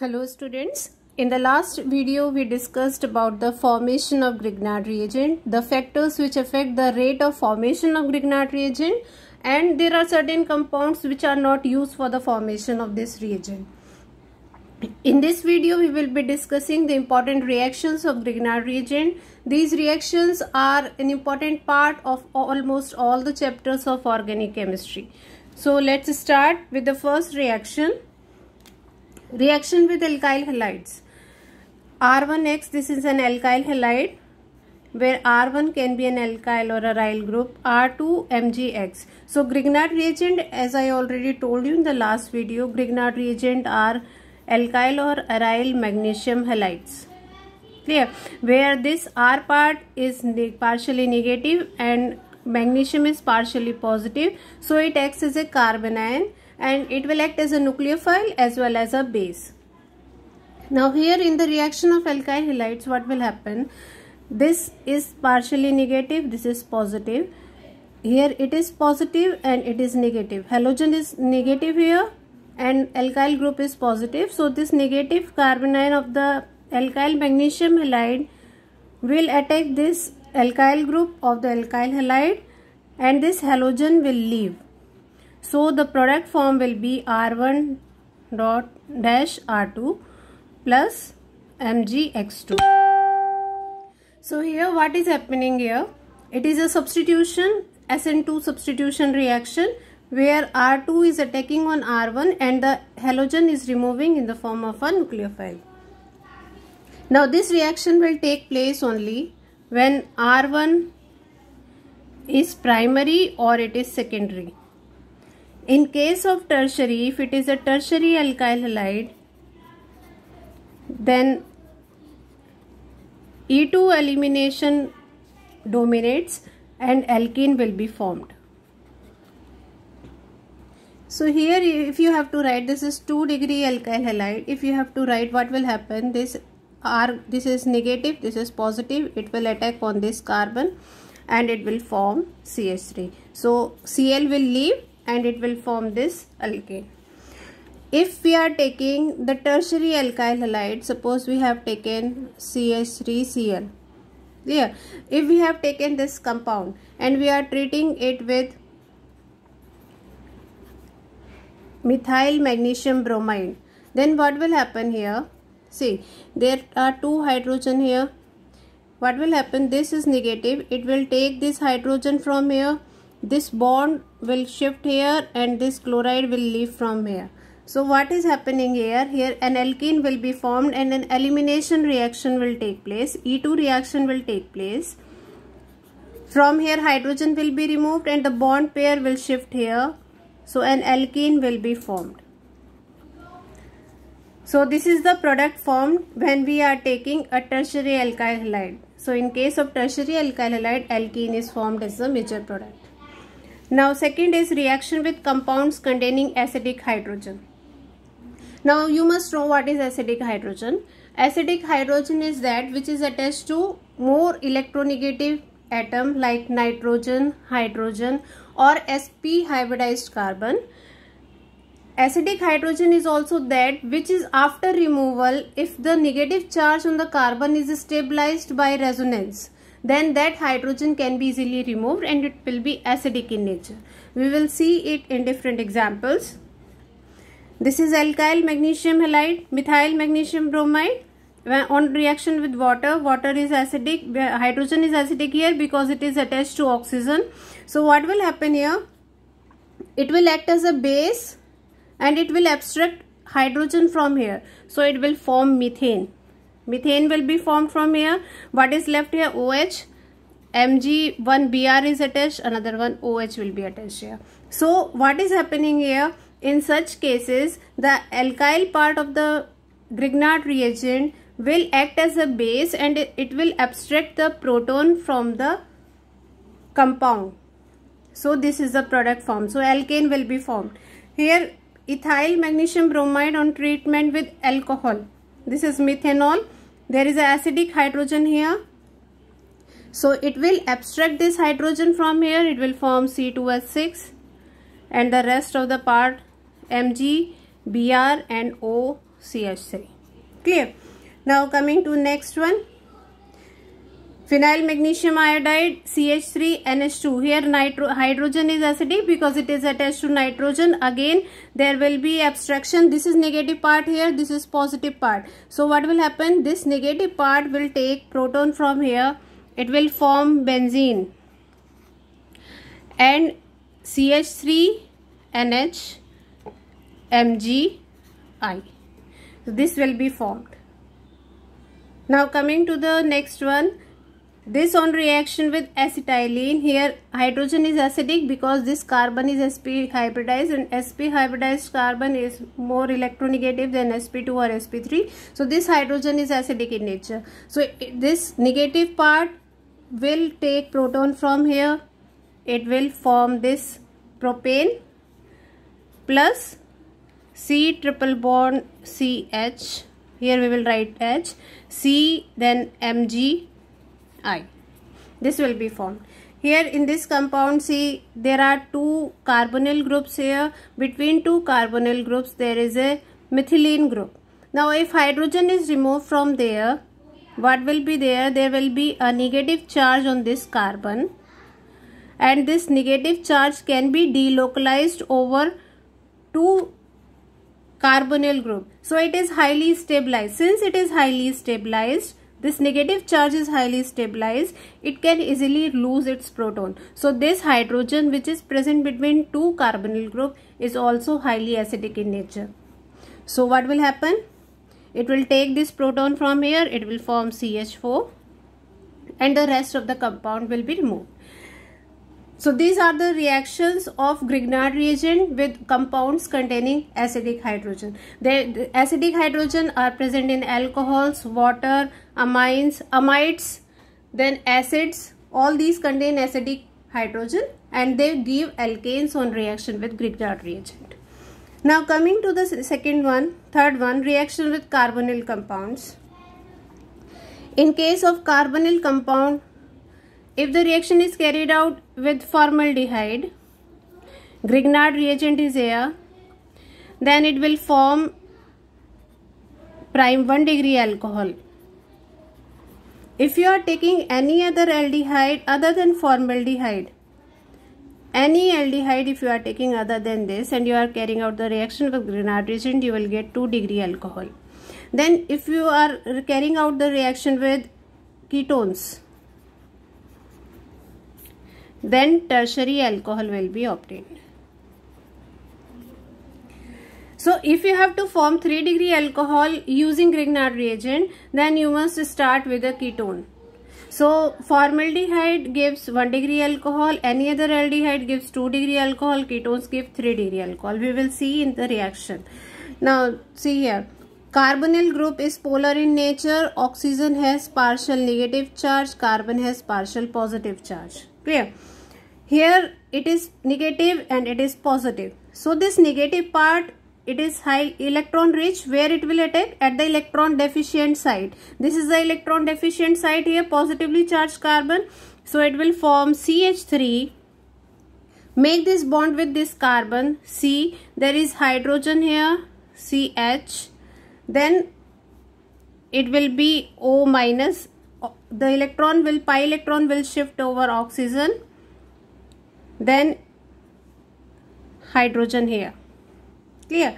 Hello students. In the last video, we discussed about the formation of Grignard reagent, the factors which affect the rate of formation of Grignard reagent and there are certain compounds which are not used for the formation of this reagent. In this video, we will be discussing the important reactions of Grignard reagent. These reactions are an important part of almost all the chapters of organic chemistry. So let's start with the first reaction Reaction with alkyl halides. R1X, this is an alkyl halide where R1 can be an alkyl or aryl group, R2 MgX. So Grignard reagent, as I already told you in the last video, Grignard reagent are alkyl or aryl magnesium halides. Clear? Where this R part is partially negative and magnesium is partially positive. So it acts as a carbon ion and it will act as a nucleophile as well as a base. Now here in the reaction of alkyl halides what will happen? This is partially negative, this is positive. Here it is positive and it is negative. Halogen is negative here and alkyl group is positive. So this negative carbon ion of the alkyl magnesium halide will attack this alkyl group of the alkyl halide and this halogen will leave. So the product form will be R1 dot dash R2 plus MgX2. So here what is happening here? It is a substitution SN2 substitution reaction where R2 is attacking on R1 and the halogen is removing in the form of a nucleophile. Now this reaction will take place only when R1 is primary or it is secondary. In case of tertiary, if it is a tertiary alkyl halide, then E2 elimination dominates and alkene will be formed. So here if you have to write this is 2 degree alkyl halide if you have to write what will happen this R this is negative this is positive it will attack on this carbon and it will form CH3. So Cl will leave and it will form this alkane. If we are taking the tertiary alkyl halide, suppose we have taken CH3Cl. Clear? If we have taken this compound and we are treating it with methyl magnesium bromide, then what will happen here? See, there are two hydrogen here. What will happen? This is negative. It will take this hydrogen from here this bond will shift here and this chloride will leave from here. So what is happening here? Here an alkene will be formed and an elimination reaction will take place. E2 reaction will take place. From here hydrogen will be removed and the bond pair will shift here. So an alkene will be formed. So this is the product formed when we are taking a tertiary alkyl halide. So in case of tertiary alkyl halide, alkene is formed as the major product. Now second is reaction with compounds containing acidic hydrogen. Now you must know what is acidic hydrogen. Acidic hydrogen is that which is attached to more electronegative atom like nitrogen, hydrogen or sp hybridized carbon. Acidic hydrogen is also that which is after removal if the negative charge on the carbon is stabilized by resonance then that hydrogen can be easily removed and it will be acidic in nature. We will see it in different examples. This is alkyl magnesium halide, methyl magnesium bromide. When on reaction with water, water is acidic, hydrogen is acidic here because it is attached to oxygen. So what will happen here? It will act as a base and it will abstract hydrogen from here. So it will form methane. Methane will be formed from here. What is left here? OH. Mg1Br is attached. Another one OH will be attached here. So what is happening here? In such cases, the alkyl part of the Grignard reagent will act as a base and it will abstract the proton from the compound. So this is the product formed. So alkane will be formed. Here ethyl magnesium bromide on treatment with alcohol. This is methanol there is an acidic hydrogen here so it will abstract this hydrogen from here it will form c 2 6 and the rest of the part Mg Br and OCH3 clear now coming to next one Phenyl magnesium iodide CH3NH2. Here nitro hydrogen is acidic because it is attached to nitrogen. Again there will be abstraction. This is negative part here. This is positive part. So what will happen? This negative part will take proton from here. It will form benzene. And CH3NH So this will be formed. Now coming to the next one this on reaction with acetylene here hydrogen is acidic because this carbon is sp hybridized and sp hybridized carbon is more electronegative than sp2 or sp3 so this hydrogen is acidic in nature so this negative part will take proton from here it will form this propane plus c triple bond ch here we will write h c then mg I. This will be formed. Here in this compound C, there are two carbonyl groups here. Between two carbonyl groups, there is a methylene group. Now, if hydrogen is removed from there, what will be there? There will be a negative charge on this carbon. And this negative charge can be delocalized over two carbonyl group. So, it is highly stabilized. Since it is highly stabilized, this negative charge is highly stabilized. It can easily lose its proton. So this hydrogen which is present between two carbonyl group is also highly acidic in nature. So what will happen? It will take this proton from here. It will form CH4 and the rest of the compound will be removed. So these are the reactions of Grignard reagent with compounds containing acidic hydrogen. the acidic hydrogen are present in alcohols, water, amines, amides, then acids. All these contain acidic hydrogen and they give alkanes on reaction with Grignard reagent. Now coming to the second one, third one, reaction with carbonyl compounds. In case of carbonyl compound, if the reaction is carried out with formaldehyde, Grignard reagent is here, then it will form prime 1 degree alcohol. If you are taking any other aldehyde other than formaldehyde, any aldehyde if you are taking other than this and you are carrying out the reaction with Grignard reagent, you will get 2 degree alcohol. Then if you are carrying out the reaction with ketones, then tertiary alcohol will be obtained. So if you have to form 3 degree alcohol using Grignard reagent then you must start with a ketone. So formaldehyde gives 1 degree alcohol, any other aldehyde gives 2 degree alcohol, ketones give 3 degree alcohol. We will see in the reaction. Now see here. Carbonyl group is polar in nature, oxygen has partial negative charge, carbon has partial positive charge clear here it is negative and it is positive so this negative part it is high electron rich where it will attack at the electron deficient side this is the electron deficient side here positively charged carbon so it will form CH3 make this bond with this carbon C there is hydrogen here CH then it will be O minus the electron will pi electron will shift over oxygen then hydrogen here clear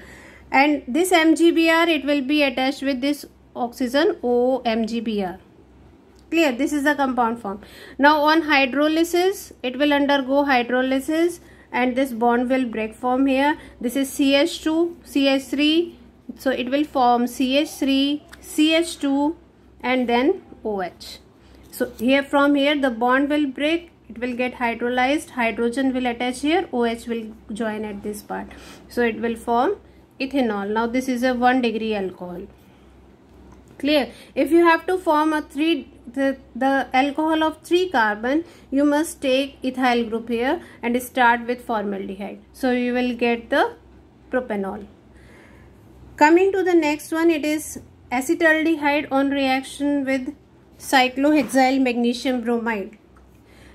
and this mgbr it will be attached with this oxygen o mgbr clear this is the compound form now on hydrolysis it will undergo hydrolysis and this bond will break form here this is ch2 ch3 so it will form ch3 ch2 and then OH. So here from here the bond will break, it will get hydrolyzed, hydrogen will attach here, OH will join at this part. So it will form ethanol. Now this is a 1 degree alcohol. Clear? If you have to form a 3 the, the alcohol of 3 carbon, you must take ethyl group here and start with formaldehyde. So you will get the propanol. Coming to the next one, it is acetaldehyde on reaction with cyclohexyl magnesium bromide.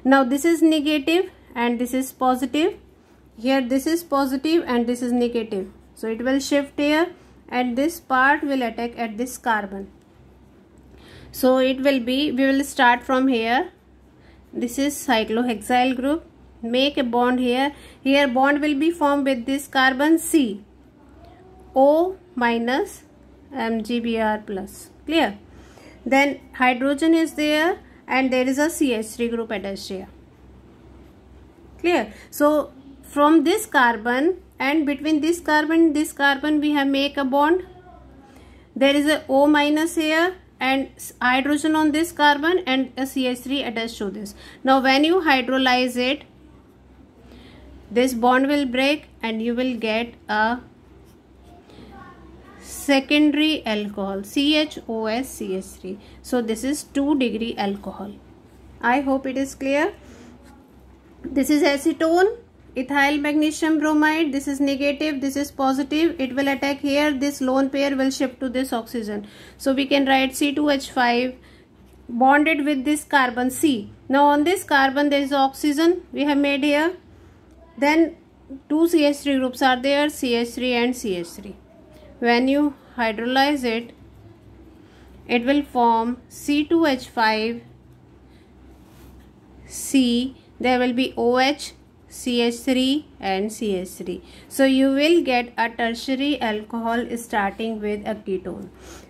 Now this is negative and this is positive. Here this is positive and this is negative. So it will shift here and this part will attack at this carbon. So it will be, we will start from here. This is cyclohexyl group. Make a bond here. Here bond will be formed with this carbon C. O minus MgBr plus. Clear? then hydrogen is there and there is a CH3 group attached here clear so from this carbon and between this carbon this carbon we have make a bond there is a O minus here and hydrogen on this carbon and a CH3 attached to this now when you hydrolyze it this bond will break and you will get a secondary alcohol CHOSCH3 so this is 2 degree alcohol I hope it is clear this is acetone ethyl magnesium bromide this is negative this is positive it will attack here this lone pair will shift to this oxygen so we can write C2H5 bonded with this carbon C now on this carbon there is oxygen we have made here then two CH3 groups are there CH3 and CH3 when you hydrolyze it, it will form C2H5, C, there will be OH, CH3 and CH3. So you will get a tertiary alcohol starting with a ketone.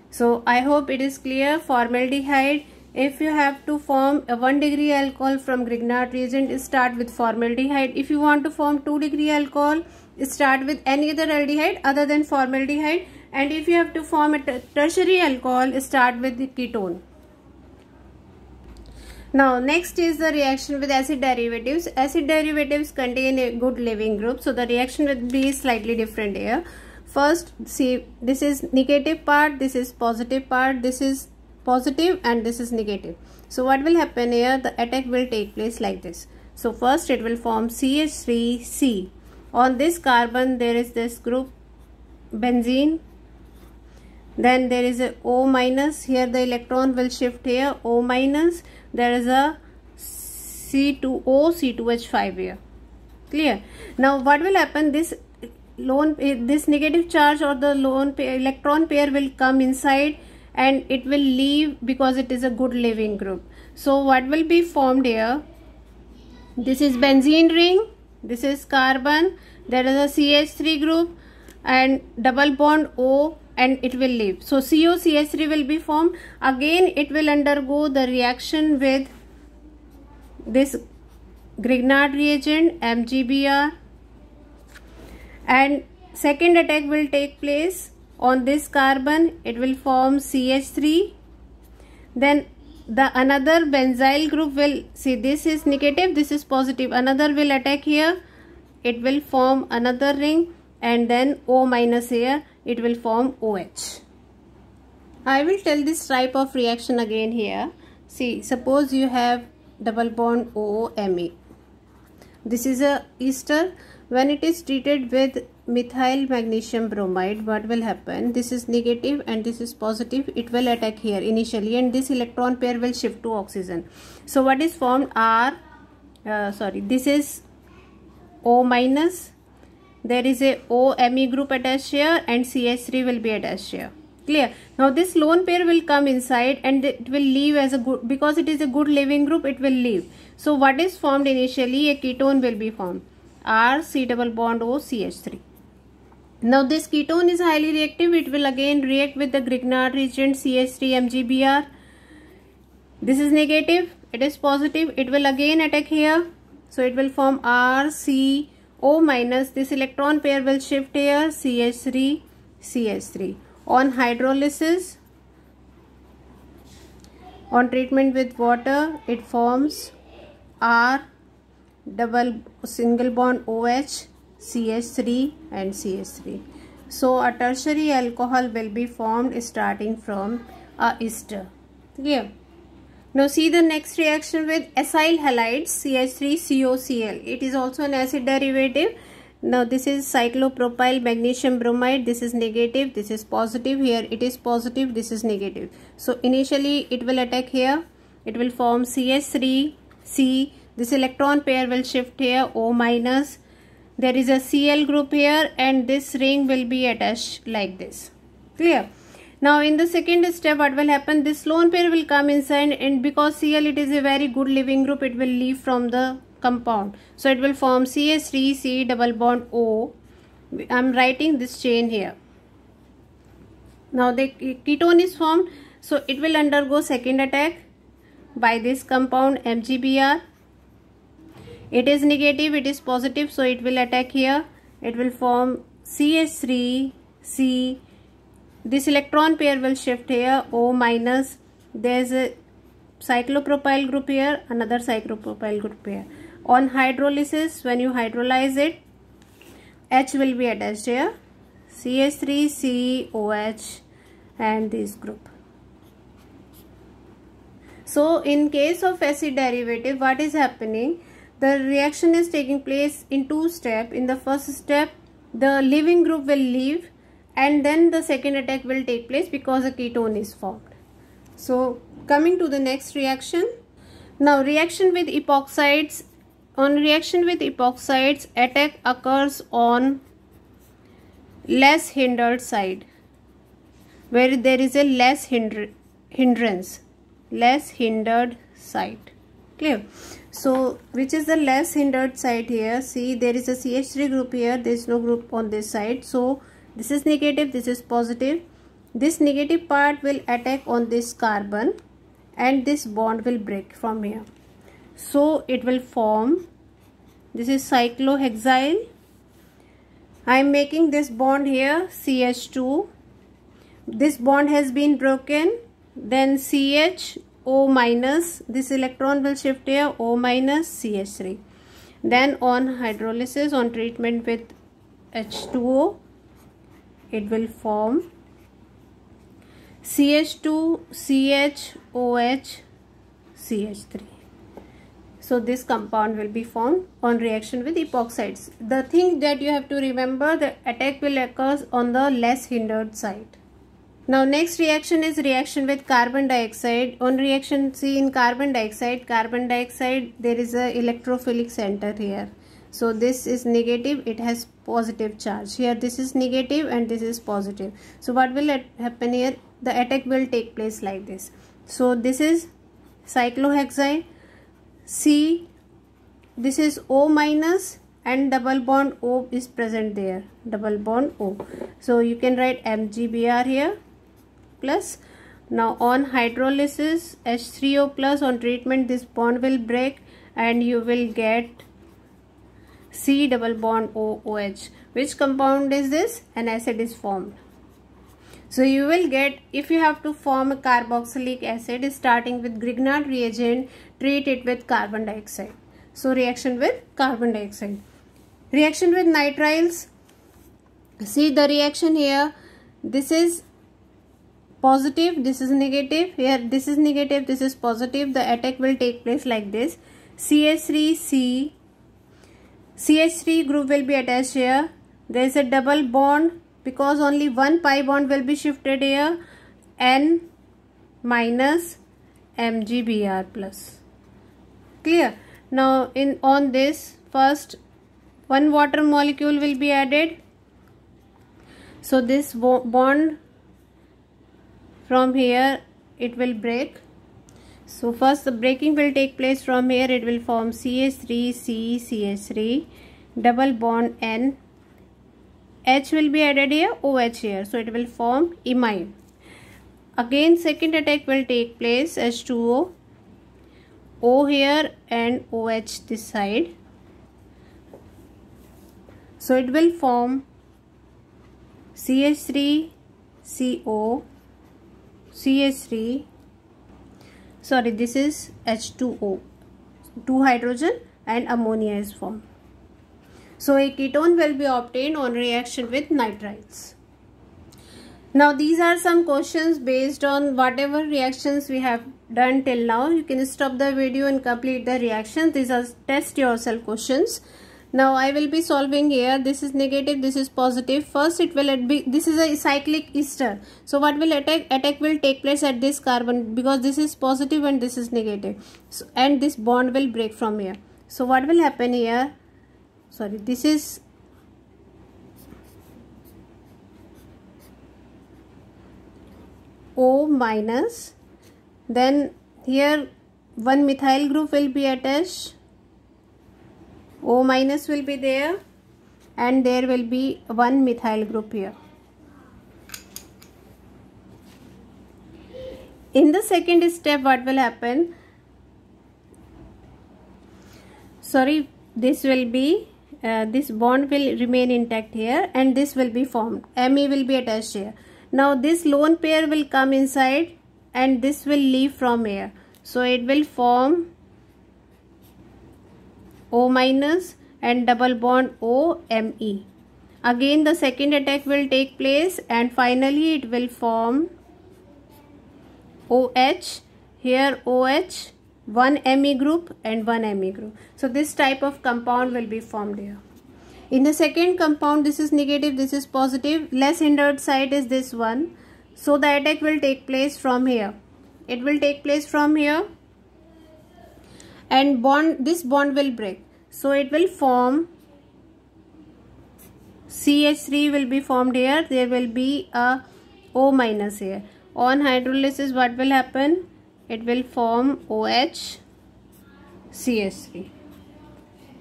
So I hope it is clear formaldehyde. If you have to form a 1 degree alcohol from Grignard reagent, start with formaldehyde. If you want to form 2 degree alcohol, start with any other aldehyde other than formaldehyde and if you have to form a tertiary alcohol start with the ketone now next is the reaction with acid derivatives acid derivatives contain a good leaving group so the reaction will be slightly different here first see this is negative part this is positive part this is positive and this is negative so what will happen here the attack will take place like this so first it will form CH3C on this carbon there is this group benzene then there is a O minus here the electron will shift here O minus there is a C2O C2H5 here clear now what will happen this lone this negative charge or the lone pair, electron pair will come inside and it will leave because it is a good leaving group so what will be formed here this is benzene ring this is carbon. There is a CH3 group and double bond O and it will leave. So COCH3 will be formed. Again it will undergo the reaction with this Grignard reagent MGBR and second attack will take place on this carbon. It will form CH3. Then the another benzyl group will see this is negative this is positive another will attack here it will form another ring and then O minus here it will form OH. I will tell this type of reaction again here. See suppose you have double bond OMe. This is a ester when it is treated with methyl magnesium bromide what will happen this is negative and this is positive it will attack here initially and this electron pair will shift to oxygen so what is formed are uh, sorry this is o minus there is a o me group attached here and ch3 will be attached here clear now this lone pair will come inside and it will leave as a good because it is a good leaving group it will leave so what is formed initially a ketone will be formed r c double bond o ch3 now this ketone is highly reactive. It will again react with the Grignard reagent CH3MgBr. This is negative. It is positive. It will again attack here. So it will form RCO minus. This electron pair will shift here CH3 CH3. On hydrolysis, on treatment with water, it forms R double single bond OH CH3 and CH3. So a tertiary alcohol will be formed starting from a uh, ester. Clear? Now see the next reaction with acyl halides CH3COCl. It is also an acid derivative. Now this is cyclopropyl magnesium bromide. This is negative. This is positive. Here it is positive. This is negative. So initially it will attack here. It will form CH3, C. This electron pair will shift here O minus there is a Cl group here and this ring will be attached like this clear now in the second step what will happen this lone pair will come inside and because Cl it is a very good leaving group it will leave from the compound so it will form CH3 C double bond O I'm writing this chain here now the ketone is formed so it will undergo second attack by this compound MgBr it is negative it is positive so it will attack here it will form ch3 c this electron pair will shift here o minus there's a cyclopropyl group here another cyclopropyl group here on hydrolysis when you hydrolyze it H will be attached here CH3COH and this group. So in case of acid derivative what is happening the reaction is taking place in two steps. In the first step, the leaving group will leave and then the second attack will take place because a ketone is formed. So coming to the next reaction. Now reaction with epoxides. On reaction with epoxides, attack occurs on less hindered side where there is a less hinder hindrance less hindered side clear so which is the less hindered side here see there is a CH3 group here there is no group on this side so this is negative this is positive this negative part will attack on this carbon and this bond will break from here so it will form this is cyclohexyl I am making this bond here CH2 this bond has been broken then CH O minus, this electron will shift here O minus CH3. Then on hydrolysis, on treatment with H2O, it will form CH2, CHOH CH3. So this compound will be formed on reaction with epoxides. The thing that you have to remember, the attack will occur on the less hindered side. Now next reaction is reaction with carbon dioxide. On reaction see in carbon dioxide, carbon dioxide there is a electrophilic center here. So this is negative, it has positive charge. Here this is negative and this is positive. So what will happen here? The attack will take place like this. So this is cyclohexane. C. This is O minus and double bond O is present there. Double bond O. So you can write MGBR here plus. Now on hydrolysis H3O plus on treatment this bond will break and you will get C double bond OOH. Which compound is this? An acid is formed. So you will get if you have to form a carboxylic acid starting with Grignard reagent treat it with carbon dioxide. So reaction with carbon dioxide. Reaction with nitriles. See the reaction here. This is positive this is negative here this is negative this is positive the attack will take place like this CH3C CH3 group will be attached here there is a double bond because only one pi bond will be shifted here N minus MgBr plus clear now in on this first one water molecule will be added so this bond from here it will break so first the breaking will take place from here it will form CH3 C CH3 double bond N H will be added here OH here so it will form imine again second attack will take place H2O O here and OH this side so it will form CH3 CO CH3 sorry this is H2O two hydrogen and ammonia is formed. So a ketone will be obtained on reaction with nitrites. Now these are some questions based on whatever reactions we have done till now. You can stop the video and complete the reaction. These are test yourself questions now i will be solving here this is negative this is positive first it will be this is a cyclic ester so what will attack attack will take place at this carbon because this is positive and this is negative so, and this bond will break from here so what will happen here sorry this is o minus then here one methyl group will be attached O minus will be there and there will be one methyl group here. In the second step what will happen? Sorry this will be uh, this bond will remain intact here and this will be formed. ME will be attached here. Now this lone pair will come inside and this will leave from here. So it will form O minus and double bond OME. Again the second attack will take place and finally it will form OH. Here OH, one ME group and one ME group. So this type of compound will be formed here. In the second compound this is negative, this is positive. Less hindered side is this one. So the attack will take place from here. It will take place from here and bond this bond will break so it will form CH3 will be formed here. There will be a O minus here. On hydrolysis what will happen? It will form OH CH3.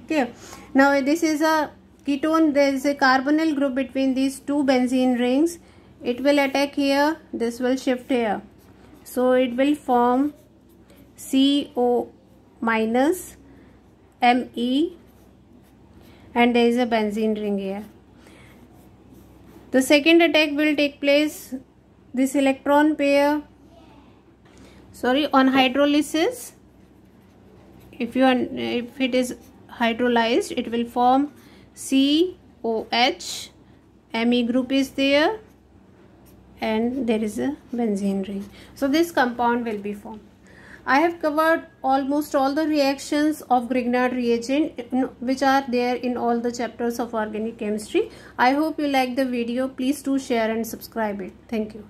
Okay. Now this is a ketone. There is a carbonyl group between these two benzene rings. It will attack here. This will shift here. So it will form CO minus ME and there is a benzene ring here. The second attack will take place this electron pair sorry on hydrolysis if you are, if it is hydrolyzed it will form COH ME group is there and there is a benzene ring so this compound will be formed I have covered almost all the reactions of Grignard reagent which are there in all the chapters of organic chemistry. I hope you like the video. Please do share and subscribe it. Thank you.